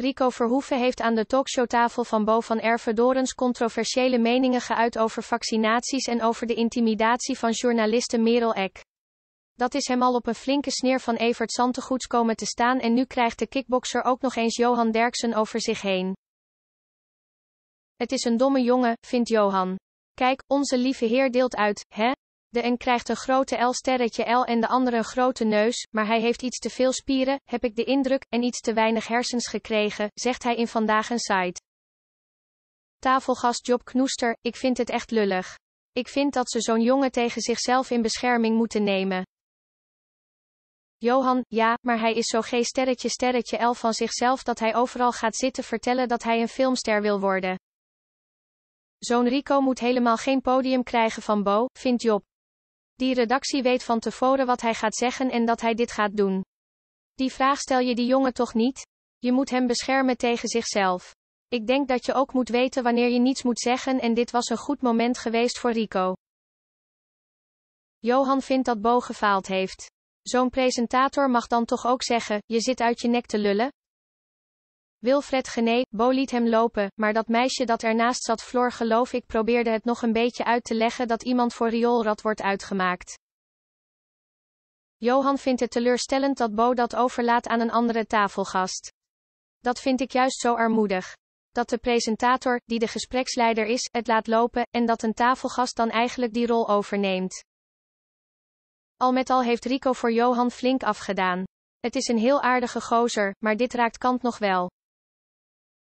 Rico Verhoeven heeft aan de talkshowtafel van Bo van Ervedorens controversiële meningen geuit over vaccinaties en over de intimidatie van journaliste Merel Eck. Dat is hem al op een flinke sneer van Evert Zantegoeds komen te staan en nu krijgt de kickbokser ook nog eens Johan Derksen over zich heen. Het is een domme jongen, vindt Johan. Kijk, onze lieve heer deelt uit, hè? De een krijgt een grote L-sterretje L en de andere een grote neus, maar hij heeft iets te veel spieren, heb ik de indruk, en iets te weinig hersens gekregen, zegt hij in Vandaag een site. Tafelgast Job Knoester, ik vind het echt lullig. Ik vind dat ze zo'n jongen tegen zichzelf in bescherming moeten nemen. Johan, ja, maar hij is zo g sterretje sterretje L van zichzelf dat hij overal gaat zitten vertellen dat hij een filmster wil worden. Zo'n Rico moet helemaal geen podium krijgen van Bo, vindt Job. Die redactie weet van tevoren wat hij gaat zeggen en dat hij dit gaat doen. Die vraag stel je die jongen toch niet? Je moet hem beschermen tegen zichzelf. Ik denk dat je ook moet weten wanneer je niets moet zeggen en dit was een goed moment geweest voor Rico. Johan vindt dat Bo gefaald heeft. Zo'n presentator mag dan toch ook zeggen, je zit uit je nek te lullen? Wilfred Gené, Bo liet hem lopen, maar dat meisje dat ernaast zat Floor geloof ik probeerde het nog een beetje uit te leggen dat iemand voor rioolrat wordt uitgemaakt. Johan vindt het teleurstellend dat Bo dat overlaat aan een andere tafelgast. Dat vind ik juist zo armoedig. Dat de presentator, die de gespreksleider is, het laat lopen, en dat een tafelgast dan eigenlijk die rol overneemt. Al met al heeft Rico voor Johan flink afgedaan. Het is een heel aardige gozer, maar dit raakt Kant nog wel.